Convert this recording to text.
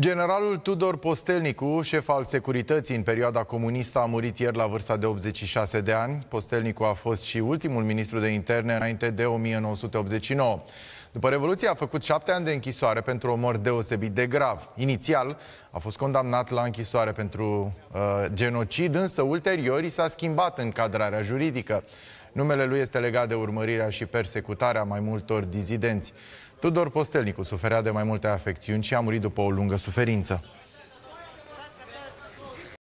Generalul Tudor Postelnicu, șef al securității în perioada comunistă, a murit ieri la vârsta de 86 de ani. Postelnicu a fost și ultimul ministru de interne înainte de 1989. După Revoluție a făcut șapte ani de închisoare pentru omor deosebit de grav. Inițial a fost condamnat la închisoare pentru uh, genocid, însă ulterior i s-a schimbat încadrarea juridică. Numele lui este legat de urmărirea și persecutarea mai multor dizidenți. Tudor Postelnicu suferea de mai multe afecțiuni și a murit după o lungă suferință.